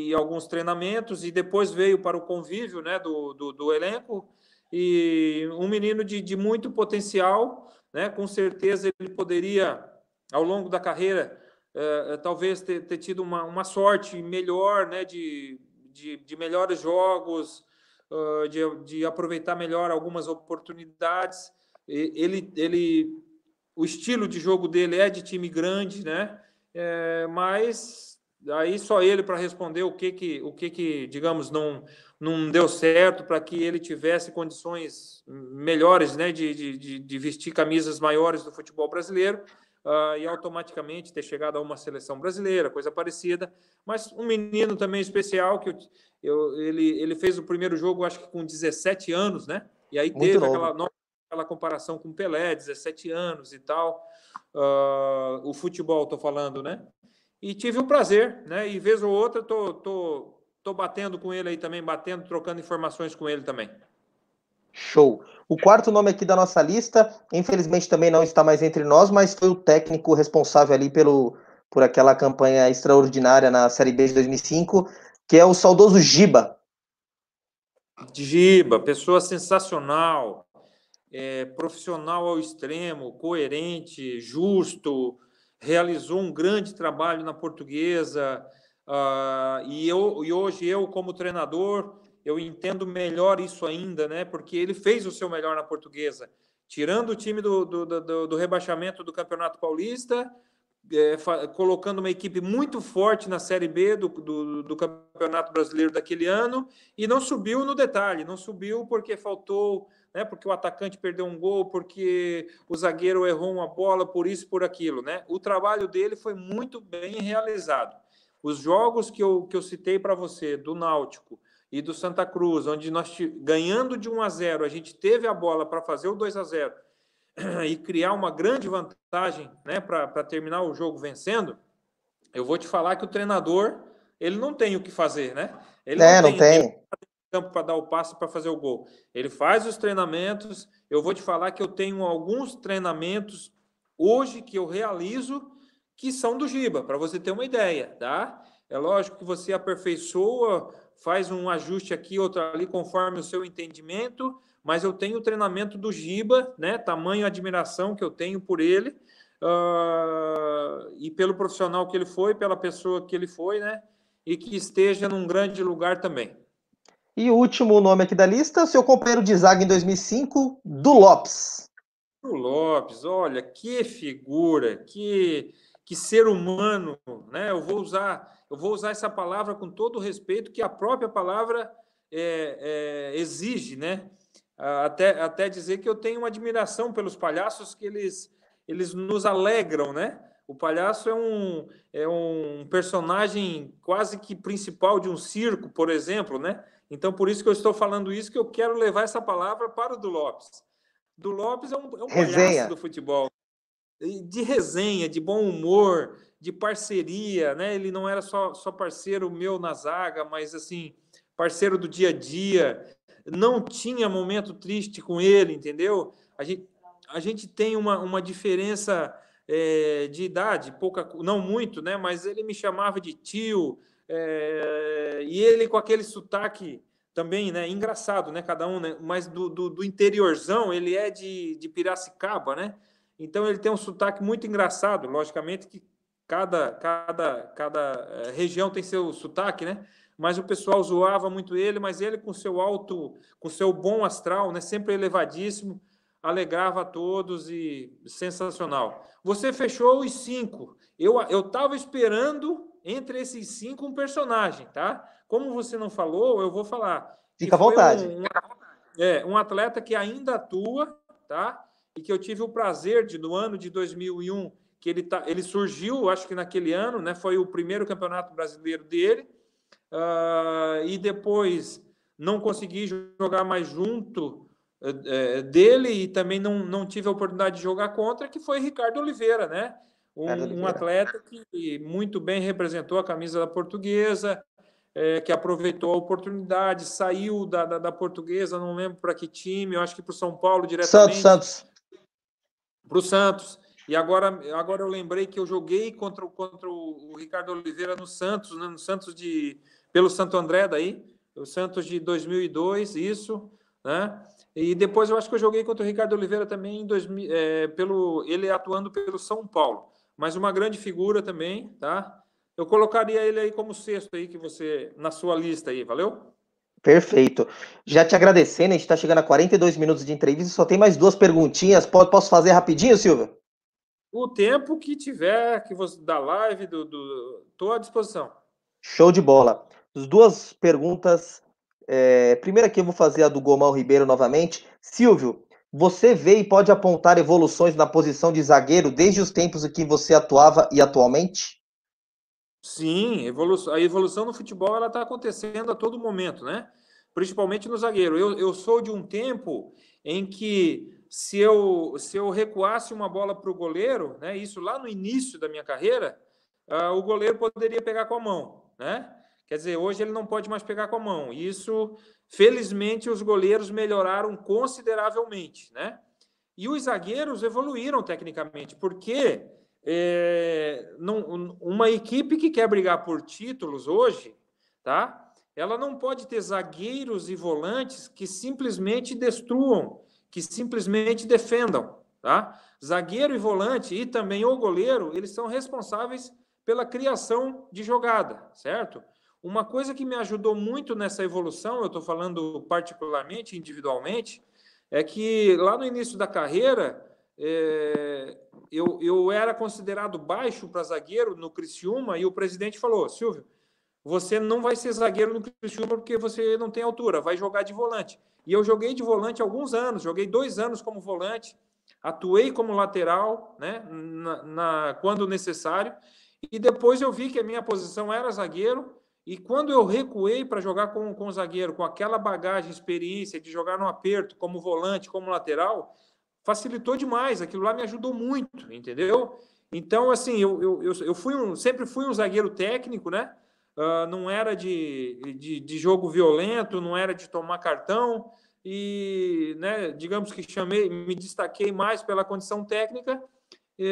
e alguns treinamentos, e depois veio para o convívio né, do, do, do elenco e um menino de, de muito potencial, né? com certeza ele poderia, ao longo da carreira, uh, talvez ter, ter tido uma, uma, sorte melhor né? de, de, de melhores jogos, uh, de, de aproveitar melhor algumas oportunidades. Ele, ele, o estilo de jogo dele é de time grande, né? É, mas aí só ele para responder o que que, o que que, digamos, não não deu certo para que ele tivesse condições melhores né, de, de, de vestir camisas maiores do futebol brasileiro uh, e automaticamente ter chegado a uma seleção brasileira, coisa parecida. Mas um menino também especial, que eu, eu, ele, ele fez o primeiro jogo, acho que com 17 anos, né? E aí Muito teve aquela, aquela comparação com Pelé, 17 anos e tal. Uh, o futebol, estou falando, né? E tive o prazer, né? E vez ou outra, tô, tô Estou batendo com ele aí também, batendo, trocando informações com ele também. Show. O quarto nome aqui da nossa lista, infelizmente também não está mais entre nós, mas foi o técnico responsável ali pelo, por aquela campanha extraordinária na Série B de 2005, que é o saudoso Giba. Giba, pessoa sensacional, é, profissional ao extremo, coerente, justo, realizou um grande trabalho na portuguesa, Uh, e, eu, e hoje eu, como treinador, eu entendo melhor isso ainda, né? Porque ele fez o seu melhor na portuguesa, tirando o time do, do, do, do rebaixamento do Campeonato Paulista, é, colocando uma equipe muito forte na Série B do, do, do, Campeonato Brasileiro daquele ano e não subiu no detalhe, não subiu porque faltou, né, porque o atacante perdeu um gol, porque o zagueiro errou uma bola, por isso, por aquilo. Né? O trabalho dele foi muito bem realizado. Os jogos que eu, que eu citei para você, do Náutico e do Santa Cruz, onde nós ganhando de 1 a 0, a gente teve a bola para fazer o 2 a 0 e criar uma grande vantagem né, para terminar o jogo vencendo, eu vou te falar que o treinador ele não tem o que fazer, né? Ele é, não, não tem. tem. campo para dar o passe para fazer o gol. Ele faz os treinamentos. Eu vou te falar que eu tenho alguns treinamentos hoje que eu realizo que são do Giba, para você ter uma ideia, tá? É lógico que você aperfeiçoa, faz um ajuste aqui, outro ali, conforme o seu entendimento, mas eu tenho o treinamento do Giba, né? Tamanho admiração que eu tenho por ele uh, e pelo profissional que ele foi, pela pessoa que ele foi, né? E que esteja num grande lugar também. E o último nome aqui da lista, seu companheiro de zaga em 2005, do Lopes. Do Lopes, olha que figura, que que ser humano, né? Eu vou usar, eu vou usar essa palavra com todo o respeito que a própria palavra é, é, exige, né? Até, até dizer que eu tenho uma admiração pelos palhaços que eles, eles nos alegram, né? O palhaço é um, é um personagem quase que principal de um circo, por exemplo, né? Então, por isso que eu estou falando isso, que eu quero levar essa palavra para o do Lopes. Do Lopes é um, é um palhaço do futebol de resenha, de bom humor, de parceria, né? Ele não era só, só parceiro meu na zaga, mas assim, parceiro do dia a dia. Não tinha momento triste com ele, entendeu? A gente, a gente tem uma, uma diferença é, de idade, pouca, não muito, né? Mas ele me chamava de tio, é, e ele com aquele sotaque também, né? Engraçado, né? Cada um, né? Mas do, do, do interiorzão, ele é de, de Piracicaba, né? Então ele tem um sotaque muito engraçado, logicamente que cada, cada, cada eh, região tem seu sotaque, né? Mas o pessoal zoava muito ele, mas ele com seu alto, com seu bom astral, né? Sempre elevadíssimo, alegrava a todos e sensacional. Você fechou os cinco. Eu eu esperando entre esses cinco um personagem, tá? Como você não falou, eu vou falar. Fica à vontade. Um, é um atleta que ainda atua, tá? e que eu tive o prazer de, no ano de 2001, que ele, tá, ele surgiu, acho que naquele ano, né, foi o primeiro campeonato brasileiro dele, uh, e depois não consegui jogar mais junto uh, dele e também não, não tive a oportunidade de jogar contra, que foi Ricardo Oliveira, né? Um, Oliveira. um atleta que muito bem representou a camisa da portuguesa, é, que aproveitou a oportunidade, saiu da, da, da portuguesa, não lembro para que time, eu acho que para o São Paulo diretamente. Santos, Santos para o Santos. E agora, agora eu lembrei que eu joguei contra, o, contra o Ricardo Oliveira no Santos, né? no Santos de pelo Santo André daí, o Santos de 2002, isso, né? E depois eu acho que eu joguei contra o Ricardo Oliveira também em 2000, é, pelo ele atuando pelo São Paulo, mas uma grande figura também, tá? Eu colocaria ele aí como sexto aí que você na sua lista aí, valeu? Perfeito. Já te agradecendo, a gente está chegando a 42 minutos de entrevista, só tem mais duas perguntinhas. Posso fazer rapidinho, Silvio? O tempo que tiver, que você da live, do, do tô à disposição. Show de bola. As duas perguntas. É, primeira aqui eu vou fazer é a do Gomal Ribeiro novamente. Silvio, você vê e pode apontar evoluções na posição de zagueiro desde os tempos em que você atuava e atualmente? Sim, evolução, a evolução no futebol ela está acontecendo a todo momento, né? Principalmente no zagueiro. Eu, eu sou de um tempo em que se eu, se eu recuasse uma bola para o goleiro, né, isso lá no início da minha carreira, uh, o goleiro poderia pegar com a mão, né? Quer dizer, hoje ele não pode mais pegar com a mão. Isso, felizmente, os goleiros melhoraram consideravelmente, né? E os zagueiros evoluíram tecnicamente, porque é, não, uma equipe que quer brigar por títulos hoje, tá? Ela não pode ter zagueiros e volantes que simplesmente destruam, que simplesmente defendam, tá? Zagueiro e volante e também o goleiro, eles são responsáveis pela criação de jogada, certo? Uma coisa que me ajudou muito nessa evolução, eu estou falando particularmente, individualmente, é que lá no início da carreira, é, eu, eu era considerado baixo para zagueiro no Criciúma e o presidente falou: Silvio, você não vai ser zagueiro no Criciúma porque você não tem altura, vai jogar de volante. E eu joguei de volante alguns anos, joguei dois anos como volante, atuei como lateral, né, na, na, quando necessário, e depois eu vi que a minha posição era zagueiro, e quando eu recuei para jogar com, com zagueiro, com aquela bagagem, experiência de jogar no aperto, como volante, como lateral, facilitou demais, aquilo lá me ajudou muito, entendeu? Então, assim, eu, eu, eu fui um, sempre fui um zagueiro técnico, né? Uh, não era de, de, de, jogo violento, não era de tomar cartão, e, né, digamos que chamei, me destaquei mais pela condição técnica,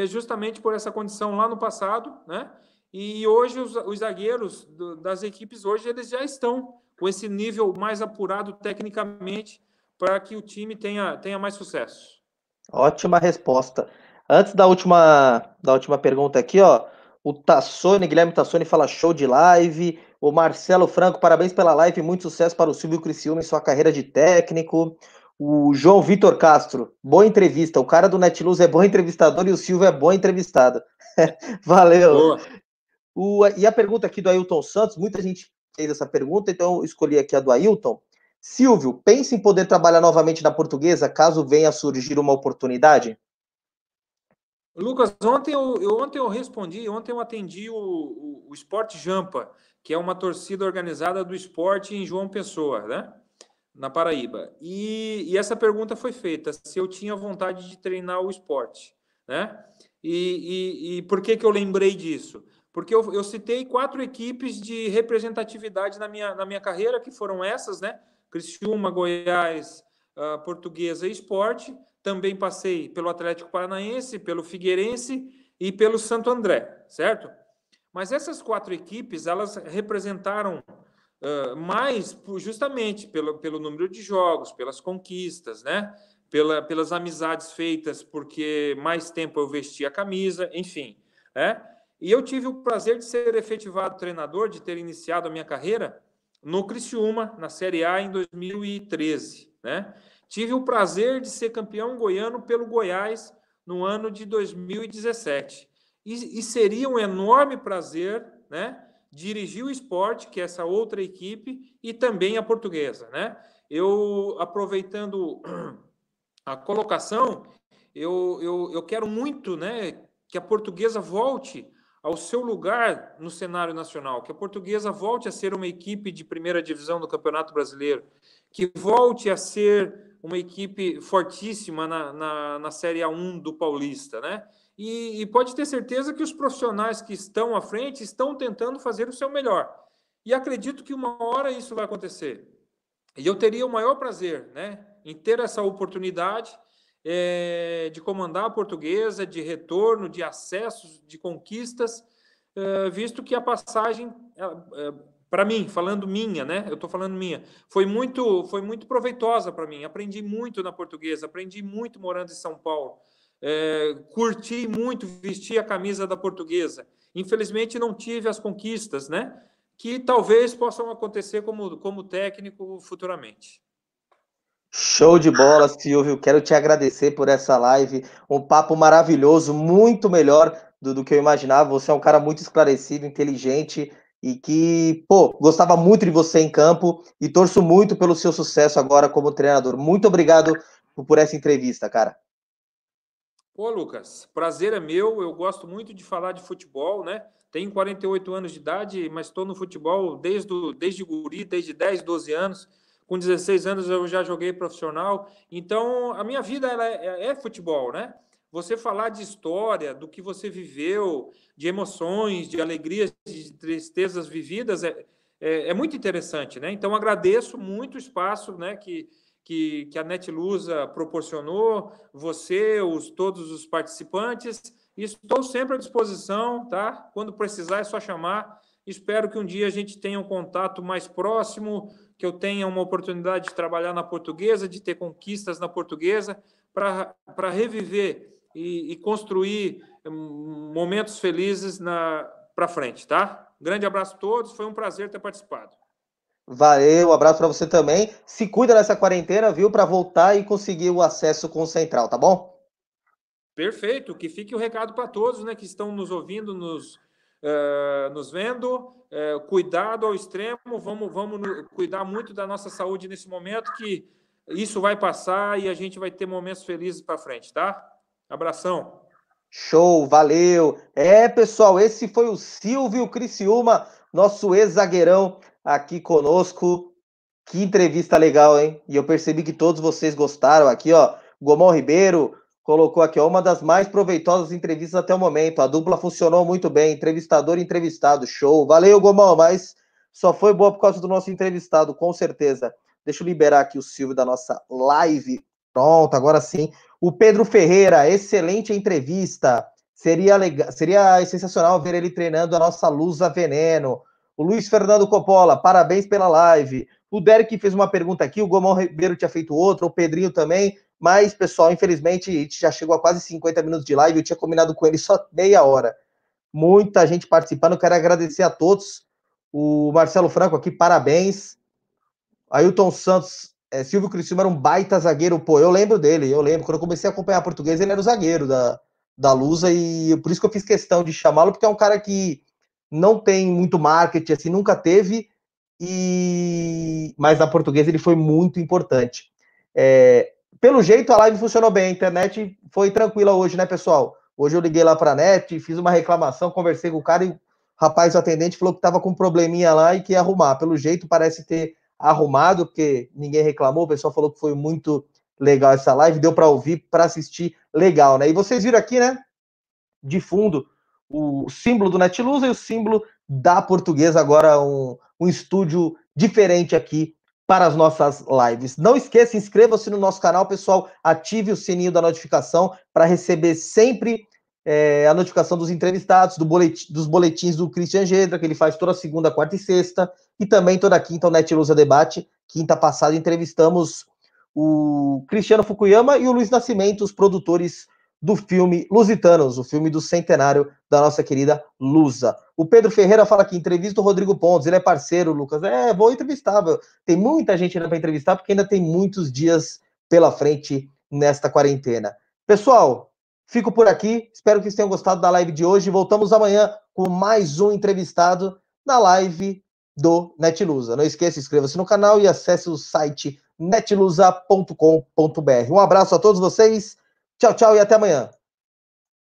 justamente por essa condição lá no passado, né? E hoje os, os zagueiros do, das equipes hoje eles já estão com esse nível mais apurado tecnicamente para que o time tenha, tenha mais sucesso. Ótima resposta. Antes da última, da última pergunta aqui, ó, o Tassone, Guilherme Tassone fala show de live. O Marcelo Franco, parabéns pela live, muito sucesso para o Silvio Criciúma em sua carreira de técnico. O João Vitor Castro, boa entrevista. O cara do Netluz é bom entrevistador e o Silvio é bom entrevistado. Valeu. Boa. O, e a pergunta aqui do Ailton Santos, muita gente fez essa pergunta, então eu escolhi aqui a do Ailton. Silvio, pensa em poder trabalhar novamente na portuguesa caso venha a surgir uma oportunidade? Lucas, ontem eu, eu, ontem eu respondi, ontem eu atendi o, o, o Esporte Jampa, que é uma torcida organizada do esporte em João Pessoa, né? na Paraíba. E, e, essa pergunta foi feita, se eu tinha vontade de treinar o esporte. Né? E, e, e por que, que eu lembrei disso? Porque eu, eu citei quatro equipes de representatividade na minha, na minha carreira, que foram essas, né? Criciúma, Goiás, uh, Portuguesa e Esporte. Também passei pelo Atlético Paranaense, pelo Figueirense e pelo Santo André, certo? Mas essas quatro equipes, elas representaram uh, mais justamente pelo, pelo número de jogos, pelas conquistas, né? Pela, pelas amizades feitas, porque mais tempo eu vesti a camisa, enfim, né? E eu tive o prazer de ser efetivado treinador, de ter iniciado a minha carreira no Criciúma, na Série A, em 2013. Né? Tive o prazer de ser campeão goiano pelo Goiás no ano de 2017. E, e seria um enorme prazer né, dirigir o esporte, que é essa outra equipe, e também a portuguesa. Né? Eu, aproveitando a colocação, eu, eu, eu quero muito né, que a portuguesa volte ao seu lugar no cenário nacional, que a portuguesa volte a ser uma equipe de primeira divisão do Campeonato Brasileiro, que volte a ser uma equipe fortíssima na, na, na Série A1 do Paulista, né? E, e, pode ter certeza que os profissionais que estão à frente estão tentando fazer o seu melhor. E acredito que uma hora isso vai acontecer. E eu teria o maior prazer né, em ter essa oportunidade é, de comandar a portuguesa, de retorno, de acessos, de conquistas, é, visto que a passagem, é, é para mim, falando minha, né? Eu estou falando minha, foi muito, foi muito proveitosa para mim. Aprendi muito na portuguesa, aprendi muito morando em São Paulo. É, curti muito vestir a camisa da portuguesa. Infelizmente, não tive as conquistas, né? Que talvez possam acontecer como, como técnico futuramente. Show de bola, Silvio. Quero te agradecer por essa live. Um papo maravilhoso, muito melhor do, do, que eu imaginava. Você é um cara muito esclarecido, inteligente e que, pô, gostava muito de você em campo e torço muito pelo seu sucesso agora como treinador. Muito obrigado por essa entrevista, cara. Ô, Lucas, prazer é meu. Eu gosto muito de falar de futebol, né? Tenho 48 anos de idade, mas estou no futebol desde, desde guri, desde 10, 12 anos com 16 anos eu já joguei profissional. Então, a minha vida ela é, é futebol, né? Você falar de história, do que você viveu, de emoções, de alegrias, de tristezas vividas, é, é, é muito interessante, né? Então, agradeço muito o espaço né, que, que, que a NetLusa proporcionou, você, os, todos os participantes. Estou sempre à disposição, tá? Quando precisar é só chamar. Espero que um dia a gente tenha um contato mais próximo, que eu tenha uma oportunidade de trabalhar na portuguesa, de ter conquistas na portuguesa, para reviver e, e, construir hum, momentos felizes para frente, tá? Grande abraço a todos, foi um prazer ter participado. Valeu, um abraço para você também. Se cuida nessa quarentena, viu, para voltar e conseguir o acesso com o Central, tá bom? Perfeito, que fique o recado para todos, né, que estão nos ouvindo, nos eh, nos vendo. Eh, cuidado ao extremo, vamos, vamos cuidar muito da nossa saúde nesse momento, que isso vai passar e a gente vai ter momentos felizes para frente, tá? Abração. Show, valeu. É, pessoal, esse foi o Silvio Criciúma, nosso ex-zagueirão aqui conosco. Que entrevista legal, hein? E eu percebi que todos vocês gostaram aqui, ó. Gomão Ribeiro, colocou aqui, uma das mais proveitosas entrevistas até o momento. A dupla funcionou muito bem, entrevistador e entrevistado, show. Valeu, Gomão, mas só foi boa por causa do nosso entrevistado, com certeza. Deixa eu liberar aqui o Silvio da nossa live. Pronto, agora sim. O Pedro Ferreira, excelente entrevista. Seria, legal, seria sensacional ver ele treinando a nossa Luz a Veneno. O Luiz Fernando Coppola, parabéns pela live. O Derek fez uma pergunta aqui, o Gomão Ribeiro tinha feito outra, o Pedrinho também. Mas, pessoal, infelizmente, a gente já chegou a quase 50 minutos de live. Eu tinha combinado com ele só meia hora. Muita gente participando. Quero agradecer a todos. O Marcelo Franco aqui, parabéns. Ailton Santos, é, Silvio Cristiano era um baita zagueiro. Pô, eu lembro dele, eu lembro. Quando eu comecei a acompanhar português, ele era o zagueiro da, da Lusa. E por isso que eu fiz questão de chamá-lo, porque é um cara que não tem muito marketing, assim, nunca teve e mas na portuguesa ele foi muito importante. É... Pelo jeito a live funcionou bem, a internet foi tranquila hoje, né, pessoal? Hoje eu liguei lá para a net, fiz uma reclamação, conversei com o cara e o rapaz, o atendente, falou que estava com um probleminha lá e que ia arrumar. Pelo jeito parece ter arrumado, porque ninguém reclamou, o pessoal falou que foi muito legal essa live, deu para ouvir, para assistir, legal, né? E vocês viram aqui, né? De fundo, o símbolo do Netluz e o símbolo da Portuguesa, agora um, um estúdio diferente aqui para as nossas lives. Não esqueça, inscreva-se no nosso canal, pessoal, ative o sininho da notificação para receber sempre é, a notificação dos entrevistados, do boletim, dos boletins do Christian Gedra, que ele faz toda segunda, quarta e sexta, e também toda quinta o Netluz Debate. Quinta passada entrevistamos o Cristiano Fukuyama e o Luiz Nascimento, os produtores do filme Lusitanos, o filme do centenário da nossa querida Lusa. O Pedro Ferreira fala que entrevista o Rodrigo Pontes, ele é parceiro, Lucas. É, vou entrevistar. Tem muita gente ainda para entrevistar, porque ainda tem muitos dias pela frente nesta quarentena. Pessoal, fico por aqui. Espero que vocês tenham gostado da live de hoje. Voltamos amanhã com mais um entrevistado na live do NetLusa. Não esqueça, inscreva-se no canal e acesse o site netlusa.com.br. Um abraço a todos vocês. Tchau, tchau e até amanhã.